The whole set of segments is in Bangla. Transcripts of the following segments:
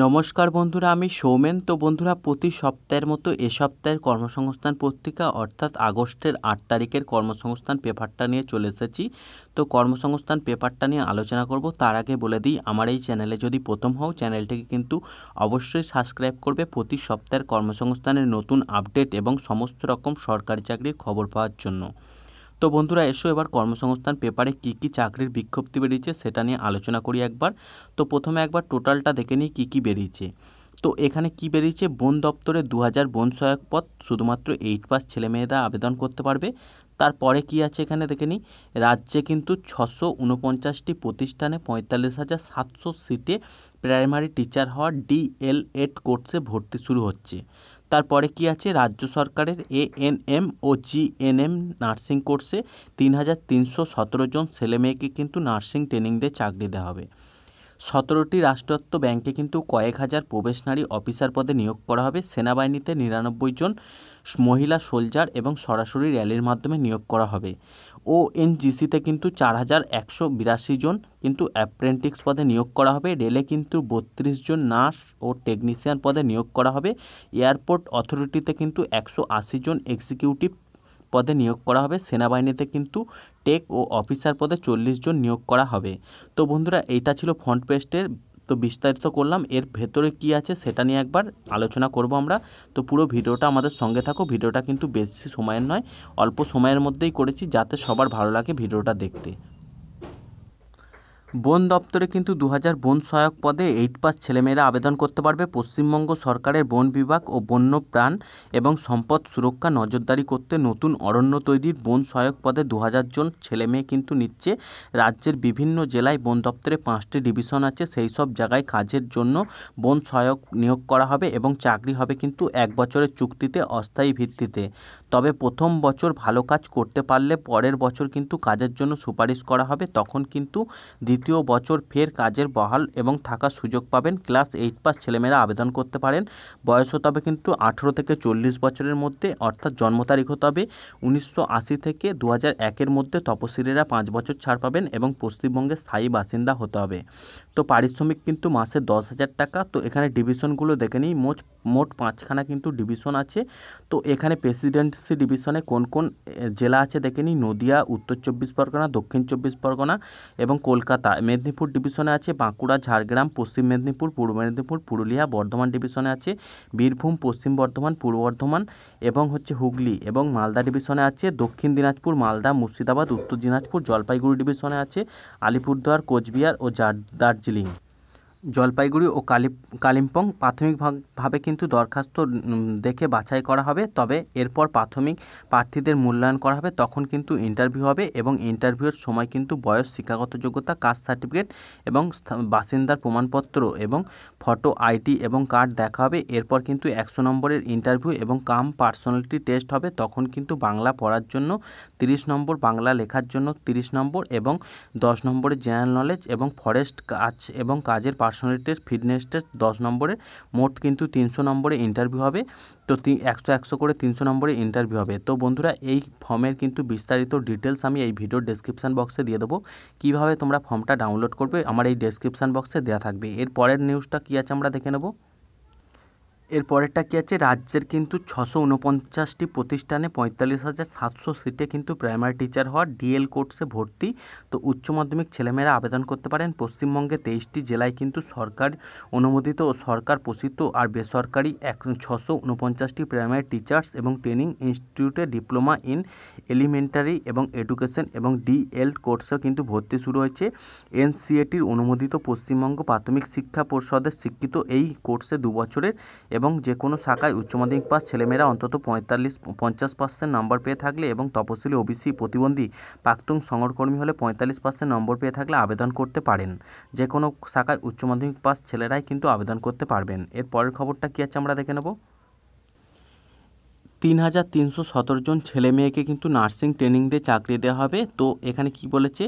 নমস্কার বন্ধুরা আমি সৌমেন তো বন্ধুরা প্রতি সপ্তাহের মতো এ সপ্তাহের কর্মসংস্থান পত্রিকা অর্থাৎ আগস্টের আট তারিখের কর্মসংস্থান পেপারটা নিয়ে চলে এসেছি তো কর্মসংস্থান পেপারটা নিয়ে আলোচনা করব তার আগে বলে দিই আমার এই চ্যানেলে যদি প্রথম হও চ্যানেলটিকে কিন্তু অবশ্যই সাবস্ক্রাইব করবে প্রতি সপ্তাহের কর্মসংস্থানের নতুন আপডেট এবং সমস্ত রকম সরকারি চাকরির খবর পাওয়ার জন্য তো বন্ধুরা এসো এবার কর্মসংস্থান পেপারে কি কি চাকরির বিজ্ঞপ্তি বেরিয়েছে সেটা নিয়ে আলোচনা করি একবার তো প্রথমে একবার টোটালটা দেখে নিই কী কী বেরিয়েছে তো এখানে কি বেরিয়েছে বন দপ্তরে দু হাজার বন সহায়ক পদ শুধুমাত্র এইট পাস ছেলেমেয়েরা আবেদন করতে পারবে তারপরে কি আছে এখানে দেখে নিই রাজ্যে কিন্তু ছশো উনপঞ্চাশটি প্রতিষ্ঠানে পঁয়তাল্লিশ হাজার সাতশো সিটে প্রাইমারি টিচার হওয়ার ডিএলএড কোর্সে ভর্তি শুরু হচ্ছে তারপরে কি আছে রাজ্য সরকারের এএনএম ও জিএনএম নার্সিং কোর্সে তিন হাজার তিনশো সতেরো জন কিন্তু নার্সিং ট্রেনিং দিয়ে চাকরি দেওয়া হবে সতেরোটি রাষ্ট্রত্ব ব্যাংকে কিন্তু কয়েক হাজার প্রবেশনারী অফিসার পদে নিয়োগ করা হবে সেনাবাহিনীতে নিরানব্বই জন মহিলা সোলজার এবং সরাসরি র্যালির মাধ্যমে নিয়োগ করা হবে ও এনজিসিতে কিন্তু চার হাজার একশো বিরাশি জন কিন্তু অ্যাপ্রেন্টিক্স পদে নিয়োগ করা হবে রেলে কিন্তু বত্রিশ জন নার্স ও টেকনিশিয়ান পদে নিয়োগ করা হবে এয়ারপোর্ট অথরিটিতে কিন্তু একশো আশি জন এক্সিকিউটিভ পদে নিয়োগ করা হবে সেনাবাহিনীতে কিন্তু টেক ও অফিসার পদে চল্লিশ জন নিয়োগ করা হবে তো বন্ধুরা এইটা ছিল ফ্রন্ট পেস্টের তো বিস্তারিত করলাম এর ভেতরে কি আছে সেটা নিয়ে একবার আলোচনা করব আমরা তো পুরো ভিডিওটা আমাদের সঙ্গে থাকো ভিডিওটা কিন্তু বেশি সময়ের নয় অল্প সময়ের মধ্যেই করেছি যাতে সবার ভালো লাগে ভিডিওটা দেখতে বন দপ্তরে কিন্তু দু হাজার বন সহায়ক পদে এইট পাস ছেলেমেয়েরা আবেদন করতে পারবে পশ্চিমবঙ্গ সরকারের বন বিভাগ ও বন্য প্রাণ এবং সম্পদ সুরক্ষা নজরদারি করতে নতুন অরণ্য তৈরির বন সহায়ক পদে দু হাজার জন ছেলেমেয়ে কিন্তু নিচ্ছে রাজ্যের বিভিন্ন জেলায় বন দপ্তরে পাঁচটি ডিভিশন আছে সেই সব জায়গায় কাজের জন্য বন সহায়ক নিয়োগ করা হবে এবং চাকরি হবে কিন্তু এক বছরের চুক্তিতে অস্থায়ী ভিত্তিতে তবে প্রথম বছর ভালো কাজ করতে পারলে পরের বছর কিন্তু কাজের জন্য সুপারিশ করা হবে তখন কিন্তু দ্বিতীয় দ্বিতীয় বছর ফের কাজের বহাল এবং থাকার সুযোগ পাবেন ক্লাস এইট পাস ছেলেমেয়েরা আবেদন করতে পারেন বয়স হতে হবে কিন্তু আঠেরো থেকে চল্লিশ বছরের মধ্যে অর্থাৎ জন্ম তারিখ হতে হবে উনিশশো থেকে দু একের মধ্যে তপশিলীরা পাঁচ বছর ছাড় পাবেন এবং পশ্চিমবঙ্গের স্থায়ী বাসিন্দা হতে হবে তো পারিশ্রমিক কিন্তু মাসে দশ হাজার টাকা তো এখানে ডিভিশনগুলো দেখে নিই মোট মোট পাঁচখানা কিন্তু ডিভিশন আছে তো এখানে প্রেসিডেন্সি ডিভিশনে কোন কোন জেলা আছে দেখে নিই নদিয়া উত্তর চব্বিশ পরগনা দক্ষিণ চব্বিশ পরগনা এবং কলকাতা মেদিনীপুর ডিভিশনে আছে বাঁকুড়া ঝাড়গ্রাম পশ্চিম মেদিনীপুর পূর্ব মেদিনীপুর পুরুলিয়া বর্ধমান ডিভিশনে আছে বীরভূম পশ্চিম বর্ধমান পূর্ব বর্ধমান এবং হচ্ছে হুগলি এবং মালদা ডিভিশনে আছে দক্ষিণ দিনাজপুর মালদা মুর্শিদাবাদ উত্তর দিনাজপুর জলপাইগুড়ি ডিভিশনে আছে আলিপুরদুয়ার কোচবিহার ও দার্জিলিং জলপাইগুড়ি ও কালি কালিম্পং প্রাথমিকভাবে কিন্তু দরখাস্ত দেখে বাছাই করা হবে তবে এরপর প্রাথমিক প্রার্থীদের মূল্যায়ন করা হবে তখন কিন্তু ইন্টারভিউ হবে এবং ইন্টারভিউয়ের সময় কিন্তু বয়স শিক্ষাগত যোগ্যতা কাস্ট সার্টিফিকেট এবং বাসিন্দার প্রমাণপত্র এবং ফটো আইডি এবং কার্ড দেখা হবে এরপর কিন্তু একশো নম্বরের ইন্টারভিউ এবং কাম পার্সোনালিটি টেস্ট হবে তখন কিন্তু বাংলা পড়ার জন্য তিরিশ নম্বর বাংলা লেখার জন্য তিরিশ নম্বর এবং দশ নম্বরের জেনারেল নলেজ এবং ফরেস্ট কাজ এবং কাজের পার্সোনাল টেস্ট ফিটনেস টেস্ট দশ নম্বরে মোট কিন্তু তিনশো নম্বরে ইন্টারভিউ হবে তো একশো একশো করে তিনশো নম্বরে ইন্টারভিউ হবে তো বন্ধুরা এই ফর্মের কিন্তু বিস্তারিত ডিটেলস আমি এই ভিডিওর ডেসক্রিপশান বক্সে দিয়ে দেবো কীভাবে তোমরা ফর্মটা ডাউনলোড করবে আমার এই ডেসক্রিপশান বক্সে দেওয়া থাকবে এর পরের নিউজটা কী আছে আমরা দেখে নেবো এর পরেরটা কী আছে রাজ্যের কিন্তু ছশো উনপঞ্চাশটি প্রতিষ্ঠানে পঁয়তাল্লিশ হাজার সাতশো সিটে কিন্তু প্রাইমারি টিচার হওয়ার ডিএল কোর্সে ভর্তি তো উচ্চ মাধ্যমিক ছেলেমেয়েরা আবেদন করতে পারেন পশ্চিমবঙ্গে তেইশটি জেলায় কিন্তু সরকার অনুমোদিত ও সরকার পোষিত আর বেসরকারি এক ছশো উনপঞ্চাশটি প্রাইমারি টিচার্স এবং ট্রেনিং ইনস্টিটিউটে ডিপ্লোমা ইন এলিমেন্টারি এবং এডুকেশন এবং ডিএল কোর্সেও কিন্তু ভর্তি শুরু হয়েছে এনসিএটির অনুমোদিত পশ্চিমবঙ্গ প্রাথমিক শিক্ষা পর্ষদের শিক্ষিত এই কোর্সে দু বছরের এবং যে কোনো শাখায় উচ্চ মাধ্যমিক পাস ছেলেমেয়েরা অন্তত পঁয়তাল্লিশ পঞ্চাশ পার্সেন্ট নম্বর পেয়ে থাকলে এবং তপশিলি ওবিসি প্রতিবন্ধী প্রাক্তন সংগঠকর্মী হলে পঁয়তাল্লিশ পার্সেন্ট নম্বর পেয়ে থাকলে আবেদন করতে পারেন যে কোনো শাখায় উচ্চ মাধ্যমিক পাস ছেলেরাই কিন্তু আবেদন করতে পারবেন এর পরের খবরটা কী আছে আমরা দেখে নেবো তিন হাজার তিনশো সতেরো জন ছেলে মেয়েকে কিন্তু নার্সিং ট্রেনিং দিয়ে চাকরি দেওয়া হবে তো এখানে কি বলেছে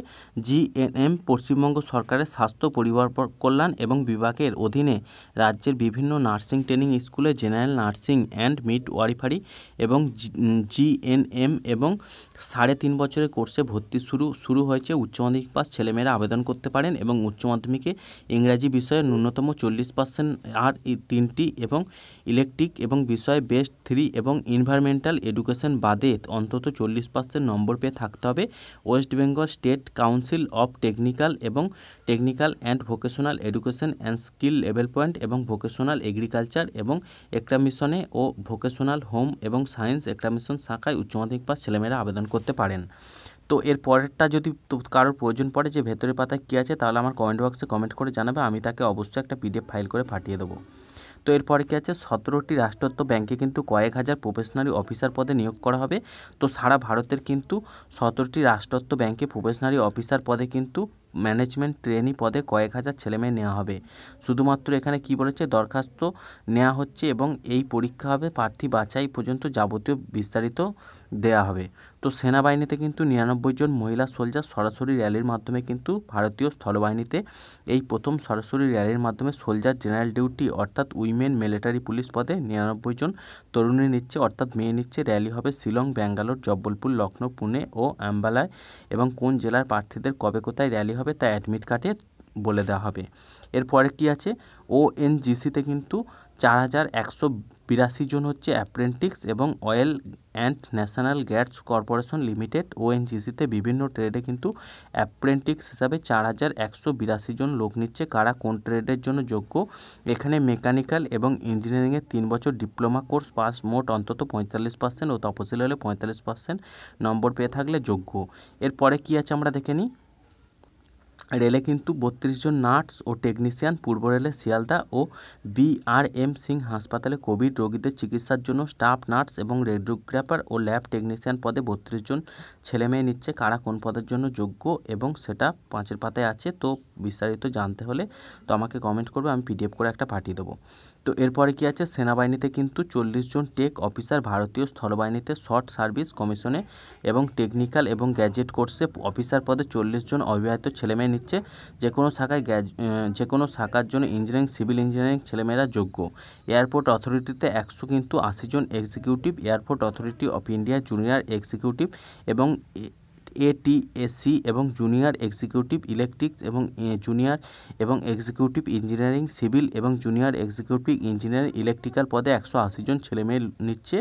জিএনএম পশ্চিমবঙ্গ সরকারের স্বাস্থ্য পরিবার কল্যাণ এবং বিভাগের অধীনে রাজ্যের বিভিন্ন নার্সিং ট্রেনিং স্কুলে general nursing and midwifery এবং জিএনএম এবং সাড়ে তিন বছরের কোর্সে ভর্তি শুরু শুরু হয়েছে উচ্চ মাধ্যমিক পাস ছেলেমেয়েরা আবেদন করতে পারেন এবং উচ্চ মাধ্যমিকে ইংরাজি বিষয়ে ন্যূনতম চল্লিশ পার্সেন্ট আর তিনটি এবং ইলেকট্রিক এবং বিষয়ে বেস্ট থ্রি এবং ইন এনভায়রনমেন্টাল এডুকেশন বাদে অন্তত চল্লিশ পার্সেন্ট নম্বর পেয়ে থাকতে হবে West Bengal state council of technical এবং technical and vocational education and skill level point এবং ভোকেশনাল এগ্রিকালচার এবং একটামিশনে ও ভোকেশনাল হোম এবং সায়েন্স একটামিশন শাখায় উচ্চ মাধ্যমিক ছেলেমেয়েরা আবেদন করতে পারেন তো এর পরেরটা যদি কারোর প্রয়োজন পড়ে যে ভেতরের পাতায় কী আছে তাহলে আমার কমেন্ট বক্সে কমেন্ট করে জানাবে আমি তাকে অবশ্যই একটা পিডিএফ ফাইল করে ফাটিয়ে দেবো তো এরপরে কী আছে সতেরোটি রাষ্ট্রত্ব ব্যাংকে কিন্তু কয়েক হাজার প্রফেশনারি অফিসার পদে নিয়োগ করা হবে তো সারা ভারতের কিন্তু সতেরোটি রাষ্ট্রত্ব ব্যাংকে প্রফেশনারি অফিসার পদে কিন্তু ম্যানেজমেন্ট ট্রেনি পদে কয়েক হাজার ছেলেমেয়ে নেওয়া হবে শুধুমাত্র এখানে কি বলেছে দরখাস্ত নেওয়া হচ্ছে এবং এই পরীক্ষা হবে প্রার্থী বাছাই পর্যন্ত যাবতীয় বিস্তারিত দেয়া হবে তো সেনাবাহিনীতে কিন্তু নিরানব্বই জন মহিলা সোলজার সরাসরি র্যালির মাধ্যমে কিন্তু ভারতীয় স্থলবাহিনীতে এই প্রথম সরাসরি র্যালির মাধ্যমে সোলজার জেনারেল ডিউটি অর্থাৎ উইমেন মিলিটারি পুলিশ পদে নিরানব্বই জন তরুণী নিচ্ছে অর্থাৎ মেয়ে নিচ্ছে র্যালি হবে শিলং ব্যাঙ্গালোর জব্বলপুর লখনৌ পুনে ও অ্যাম্বালায় এবং কোন জেলার প্রার্থীদের কবে কোথায় র্যালি হবে তা অ্যাডমিট কার্ডে বলে দেওয়া হবে এরপরে কি আছে ওএনজিসিতে কিন্তু চার হাজার একশো বিরাশি জন হচ্ছে অ্যাপ্রেন্টিক্স এবং oil and national gas corporation limited ওএনজিসিতে বিভিন্ন ট্রেডে কিন্তু অ্যাপ্রেন্টিক্স হিসাবে চার হাজার একশো বিরাশি জন লোক নিচ্ছে কারা কোন ট্রেডের জন্য যোগ্য এখানে মেকানিক্যাল এবং ইঞ্জিনিয়ারিংয়ে তিন বছর ডিপ্লোমা কোর্স পাস মোট অন্তত পঁয়তাল্লিশ পার্সেন্ট ও তপশিল হলে পঁয়তাল্লিশ পার্সেন্ট নম্বর পেয়ে থাকলে যোগ্য এরপরে কি আছে আমরা দেখে নিই রেলে কিন্তু বত্রিশ জন নার্স ও টেকনিশিয়ান পূর্ব রেলে শিয়ালদা ও বিআরএম সিং হাসপাতালে কোভিড রোগীদের চিকিৎসার জন্য স্টাফ নার্স এবং রেডিওগ্রাফার ও ল্যাব টেকনিশিয়ান পদে বত্রিশ জন মেয়ে নিচ্ছে কারা কোন পদের জন্য যোগ্য এবং সেটা পাঁচের পাতায় আছে তো বিস্তারিত জানতে হলে তো আমাকে কমেন্ট করবে আমি পিডিএফ করে একটা পাঠিয়ে দেবো তো এরপরে কি আছে সেনাবাহিনীতে কিন্তু চল্লিশ জন টেক অফিসার ভারতীয় স্থলবাহিনীতে শর্ট সার্ভিস কমিশনে এবং টেকনিক্যাল এবং গ্যাজেট কোর্সে অফিসার পদে চল্লিশ জন অবিবাহিত ছেলেমেয়ে নিচ্ছে যে কোনো শাখায় যে কোনো শাখার জন্য ইঞ্জিনিয়ারিং সিভিল ইঞ্জিনিয়ারিং ছেলেমেয়েরা যোগ্য এয়ারপোর্ট অথরিটিতে একশো কিন্তু আশি জন executive airport authority of India junior executive এবং এটিএসি এবং জুনিয়র এক্সিকিউটিভ ইলেকট্রিক্স এবং জুনিয়র এবং এক্সিকিউটিভ ইঞ্জিনিয়ারিং সিভিল এবং জুনিয়র এক্সিকিউটিভ ইঞ্জিনিয়ারিং ইলেকট্রিক্যাল পদে একশো আশিজন ছেলেমেয়ে নিচ্ছে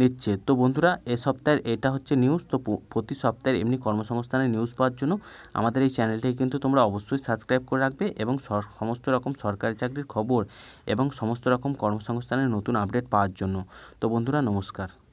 নিচ্ছে তো বন্ধুরা এ সপ্তাহের এটা হচ্ছে নিউজ তো প্রতি সপ্তাহের এমনি কর্মসংস্থানের নিউজ পাওয়ার জন্য আমাদের এই চ্যানেলটিকে কিন্তু তোমরা অবশ্যই সাবস্ক্রাইব করে রাখবে এবং সমস্ত রকম সরকারি চাকরির খবর এবং সমস্ত রকম কর্মসংস্থানের নতুন আপডেট পাওয়ার জন্য তো বন্ধুরা নমস্কার